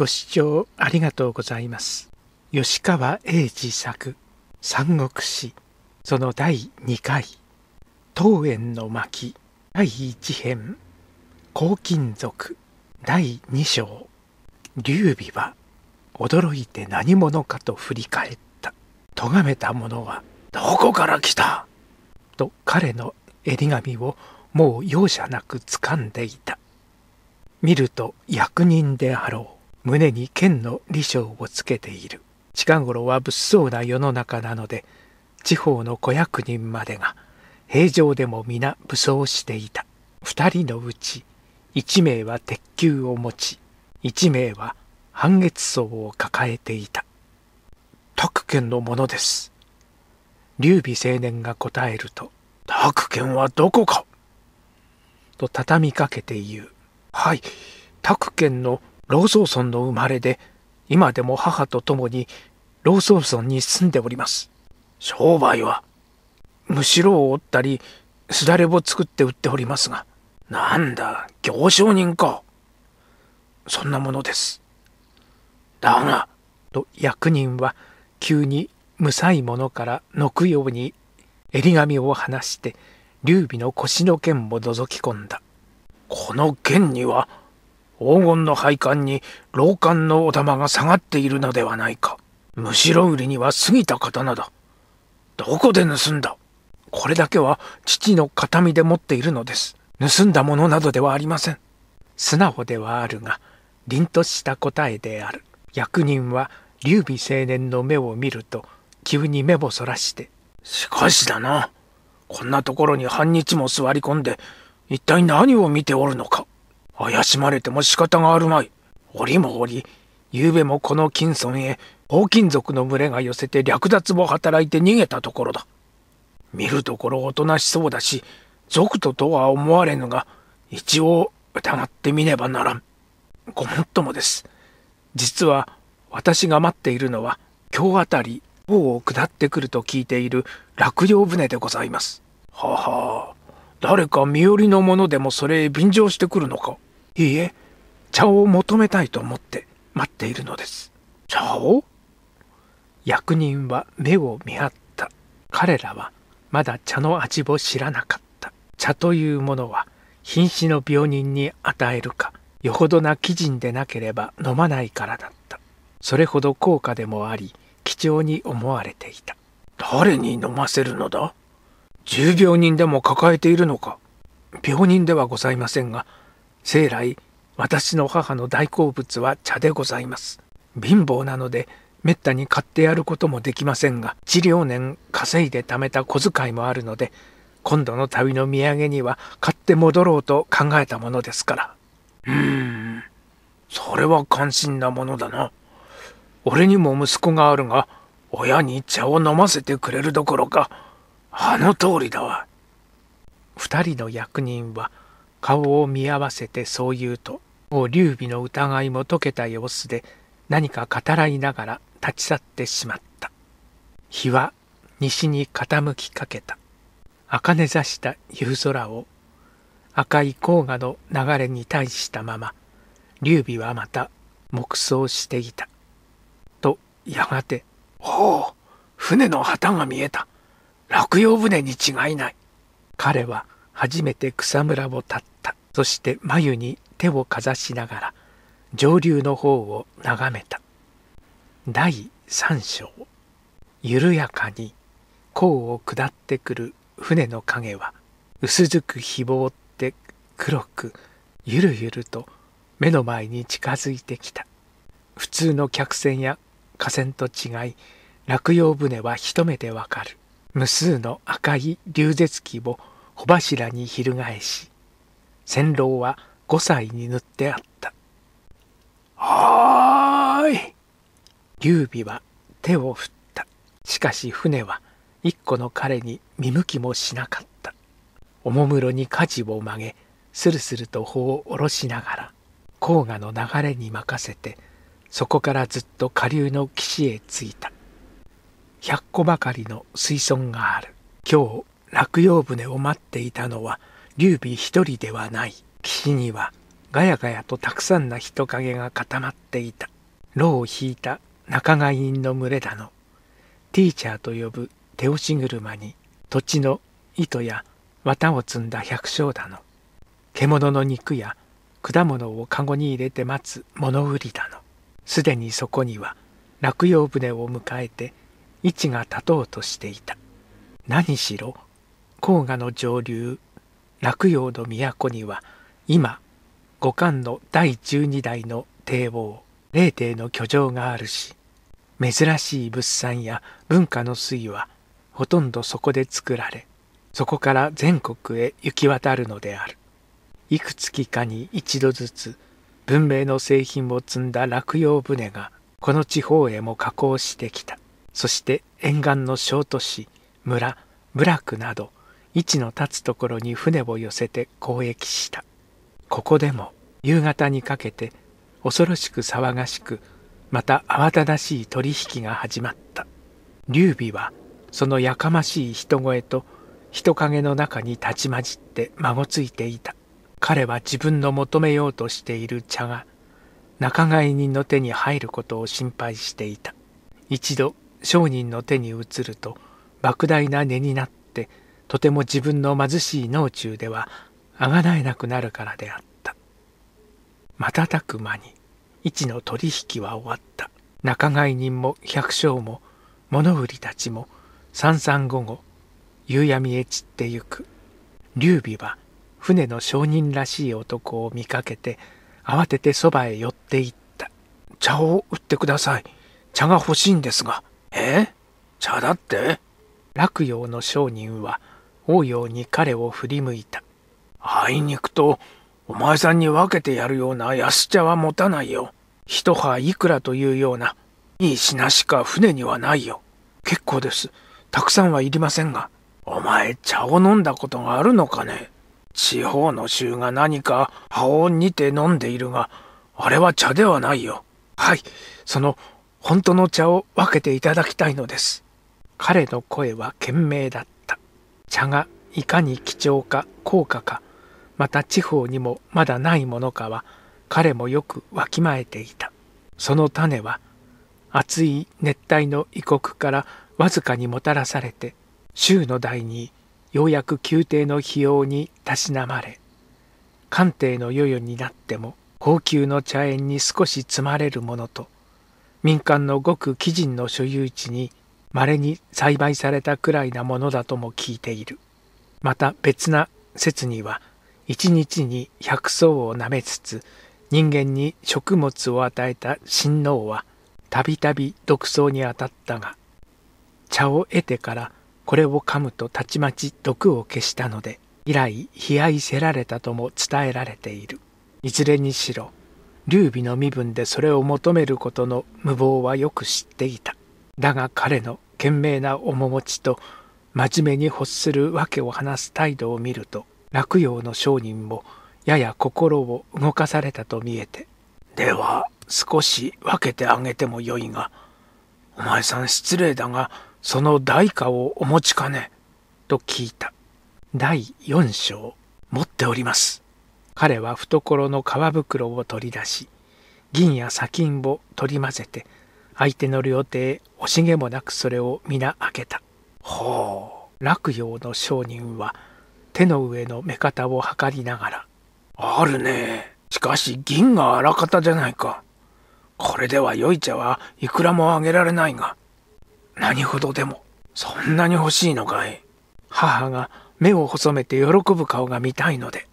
ご視聴ありがとうございます。吉川英治作三国志その第2回桃園の巻第1編黄金属第2章劉備は驚いて何者かと振り返った咎めた者はどこから来たと彼の襟髪をもう容赦なく掴んでいた見ると役人であろう胸に剣の利章をつけている近頃は物騒な世の中なので地方の子役人までが平常でも皆武装していた二人のうち一名は鉄球を持ち一名は半月層を抱えていた拓権のものです劉備青年が答えると「拓賢はどこか?」と畳みかけて言う「はい拓権の老宗村の生まれで、今でも母と共に老僧村に住んでおります。商売は、むしろを折ったり、すだれを作って売っておりますが、なんだ、行商人か。そんなものです。だが、と役人は急にむさいものからのくように襟紙を離して劉備の腰の剣を覗き込んだ。この剣には黄金の配管に老漢のお玉が下がっているのではないか。むしろ売りには過ぎた刀だ。どこで盗んだこれだけは父の形見で持っているのです。盗んだものなどではありません。素直ではあるが、凛とした答えである。役人は劉備青年の目を見ると、急に目をそらして。しかしだな。こんなところに半日も座り込んで、一体何を見ておるのか。怪しまれても仕方があるまい。折も折、ゆうべもこの金村へ、黄金族の群れが寄せて略奪を働いて逃げたところだ。見るところおとなしそうだし、族ととは思われぬが、一応疑ってみねばならん。ごもっともです。実は、私が待っているのは、今日あたり、王を下ってくると聞いている落葉船でございます。はあはあ、誰か身寄りの者でもそれへ便乗してくるのか。いいえ、茶を求めたいと思って待っているのです。茶を役人は目を見張った。彼らはまだ茶の味を知らなかった。茶というものは瀕死の病人に与えるか、よほどな基人でなければ飲まないからだった。それほど高価でもあり、貴重に思われていた。誰に飲ませるのだ重病人でも抱えているのか病人ではございませんが、生来私の母の大好物は茶でございます貧乏なのでめったに買ってやることもできませんが治療年稼いで貯めた小遣いもあるので今度の旅の土産には買って戻ろうと考えたものですからうーんそれは関心なものだな俺にも息子があるが親に茶を飲ませてくれるどころかあの通りだわ2人の役人は顔を見合わせてそう言うともう劉備の疑いも解けた様子で何か語らいながら立ち去ってしまった日は西に傾きかけた茜ざした夕空を赤い黄河の流れに対したまま劉備はまた黙想していたとやがて「ほう、船の旗が見えた落葉船に違いない」彼は「初めて草むらを立ったそして眉に手をかざしながら上流の方を眺めた第三章緩やかに港を下ってくる船の影は薄づくひぼって黒くゆるゆると目の前に近づいてきた普通の客船や河川と違い落葉船は一目でわかる無数の赤い流絶器を小柱に翻し、線路は5歳に塗ってあった。はーい劉備は手を振った。しかし船は一個の彼に見向きもしなかった。おもむろに舵を曲げ、スルスルと帆を下ろしながら、黄河の流れに任せて、そこからずっと下流の岸へ着いた。100個ばかりの水村がある。今日落葉船を待っていたのは劉備一人ではない岸にはガヤガヤとたくさんな人影が固まっていた牢を引いた仲買人の群れだのティーチャーと呼ぶ手押し車に土地の糸や綿を積んだ百姓だの獣の肉や果物をかごに入れて待つ物売りだのすでにそこには落葉船を迎えて位置が立とうとしていた何しろ黄河の上流洛陽の都には今五冠の第十二代の帝王霊帝の居城があるし珍しい物産や文化の粋はほとんどそこで作られそこから全国へ行き渡るのであるいくつきかに一度ずつ文明の製品を積んだ落葉船がこの地方へも加工してきたそして沿岸の小都市村部落など位置の立つところに船を寄せて交易したここでも夕方にかけて恐ろしく騒がしくまた慌ただしい取引が始まった劉備はそのやかましい人声と人影の中に立ち混じってまごついていた彼は自分の求めようとしている茶が仲買人の手に入ることを心配していた一度商人の手に移ると莫大な値になってとても自分の貧しい脳中ではあがなえなくなるからであった瞬く間に一の取引は終わった仲買人も百姓も物売りたちも三三五五夕闇へ散ってゆく劉備は船の商人らしい男を見かけて慌ててそばへ寄っていった茶を売ってください茶が欲しいんですがえ茶だって洛陽の商人はように彼を振り向いた。あいにくと、お前さんに分けてやるような安茶は持たないよ。一葉いくらというような、いい品しか船にはないよ。結構です。たくさんはいりませんが。お前、茶を飲んだことがあるのかね地方の衆が何か葉を煮て飲んでいるが、あれは茶ではないよ。はい、その、本当の茶を分けていただきたいのです。彼の声は賢明だった。茶がいかに貴重か高価かまた地方にもまだないものかは彼もよくわきまえていたその種は暑い熱帯の異国からわずかにもたらされて州の代にようやく宮廷の費用にたしなまれ官邸の世々になっても高級の茶園に少し積まれるものと民間のごく貴人の所有地に稀に栽培されたくらいなものだとも聞いている。また別な説には、一日に百草をなめつつ、人間に食物を与えた親王は、たびたび毒草に当たったが、茶を得てからこれを噛むとたちまち毒を消したので、以来冷やいせられたとも伝えられている。いずれにしろ、劉備の身分でそれを求めることの無謀はよく知っていた。だが彼の懸命な面持ちと真面目に欲する訳を話す態度を見ると洛陽の商人もやや心を動かされたと見えて「では少し分けてあげてもよいがお前さん失礼だがその代価をお持ちかね?」と聞いた第4章持っております彼は懐の革袋を取り出し銀や砂金を取り混ぜて相手の両手惜しげもなくそれを皆開けた。ほう。洛陽の商人は手の上の目方を測りながら。あるね。しかし銀があらかたじゃないか。これでは良い茶はいくらもあげられないが。何ほどでも、そんなに欲しいのかい。母が目を細めて喜ぶ顔が見たいので。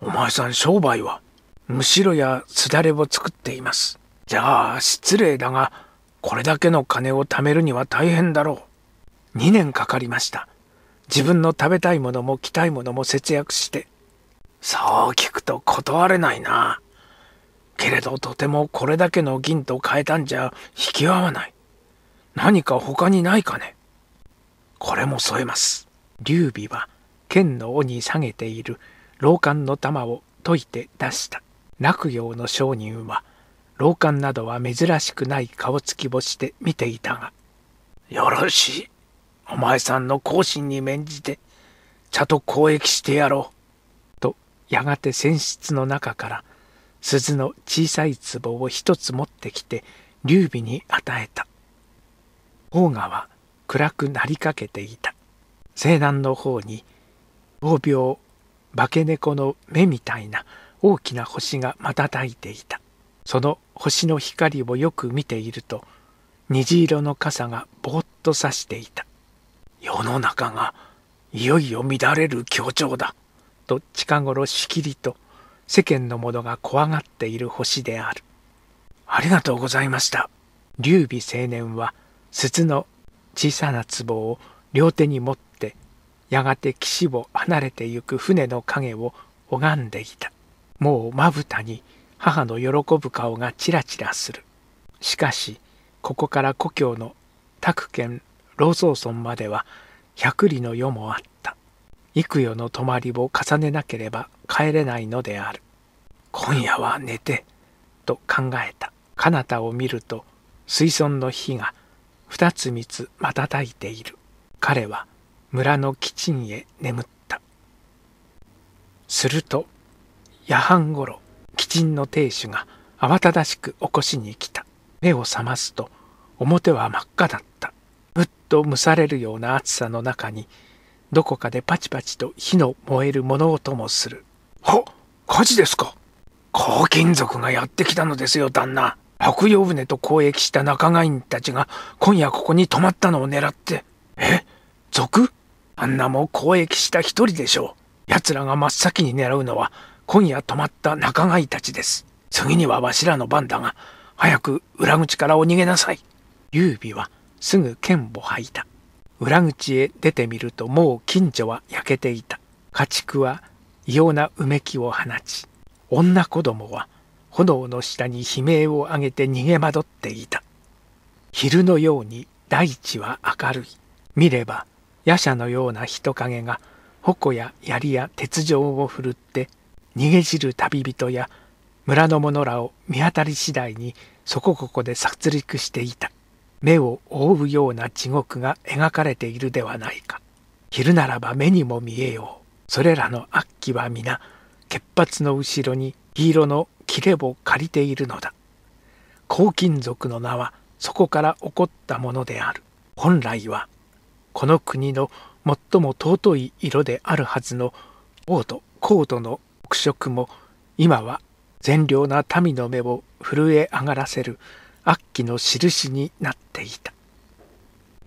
お前さん商売はむしろやすだれを作っています。じゃあ失礼だが、これだけの金を貯めるには大変だろう。2年かかりました。自分の食べたいものも着たいものも節約して。そう聞くと断れないな。けれどとてもこれだけの銀と変えたんじゃ引き合わない。何か他にないかね。これも添えます。劉備は剣の尾に下げている老漢の玉を解いて出した。洛陽の商人は老館などは珍しくない顔つき星で見ていたが、よろしい。お前さんの後進に免じて、茶と交易してやろう。と、やがて船室の中から、鈴の小さい壺を一つ持ってきて、劉備に与えた。大河は暗くなりかけていた。西南の方に、大病、化け猫の目みたいな大きな星が瞬いていた。その星の光をよく見ていると虹色の傘がぼーっとさしていた世の中がいよいよ乱れる協調だと近頃しきりと世間の者が怖がっている星であるありがとうございました劉備青年は鈴の小さな壺を両手に持ってやがて岸を離れてゆく船の影を拝んでいたもうまぶたに母の喜ぶ顔がちらちらする。しかし、ここから故郷の宅県老蔵村までは百里の世もあった。幾夜の泊まりを重ねなければ帰れないのである。今夜は寝て、と考えた。彼方を見ると、水村の火が二つ三つ瞬いている。彼は村の基地へ眠った。すると、夜半ごろ、鬼神の亭主が慌ただしく起こしに来た。目を覚ますと、表は真っ赤だった。ぶっと蒸されるような暑さの中に、どこかでパチパチと火の燃える物音もする。は火事ですか黄金族がやってきたのですよ、旦那。白洋船と交易した仲買人たちが今夜ここに泊まったのを狙って。え賊あんなも交易した一人でしょう。奴らが真っ先に狙うのは今夜泊まった仲買たちです。次にはわしらの番だが、早く裏口からお逃げなさい。優美はすぐ剣を吐いた。裏口へ出てみるともう近所は焼けていた。家畜は異様なうめきを放ち、女子供は炎の下に悲鳴を上げて逃げ惑っていた。昼のように大地は明るい。見れば、夜叉のような人影が、矛や槍や鉄条を振るって逃げ散る旅人や村の者らを見当たり次第にそこここで殺戮していた目を覆うような地獄が描かれているではないか昼ならば目にも見えようそれらの悪鬼は皆血髪の後ろに黄色の切れを借りているのだ黄金属の名はそこから起こったものである本来はこの国の最も尊い色であるはずの王と高度の色も今は善良な民の目を震え上がらせる悪鬼の印になっていた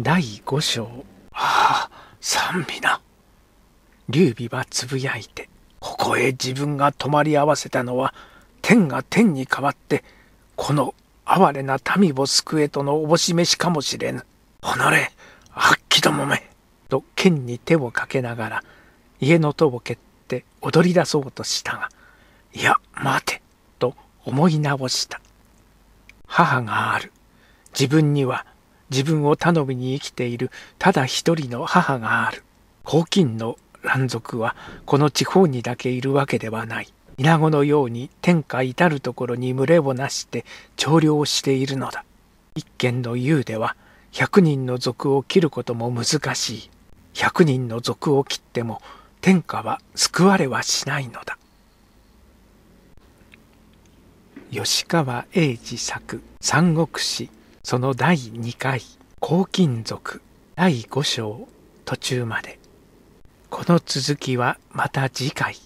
第五章ああ三な。劉備はつぶやいてここへ自分が泊まり合わせたのは天が天に代わってこの哀れな民を救えとのおぼし召しかもしれぬ。己、悪鬼どもめ。と剣に手をかけながら家の戸を蹴っって踊り出そうとしたがいや待てと思い直した母がある自分には自分を頼みに生きているただ一人の母がある黄金の蘭族はこの地方にだけいるわけではない稲子のように天下至る所に群れをなして調量しているのだ一軒の雄では100人の族を切ることも難しい100人の族を切っても天下は救われはしないのだ吉川英治作「三国志」その第2回「黄金族」第5章途中までこの続きはまた次回。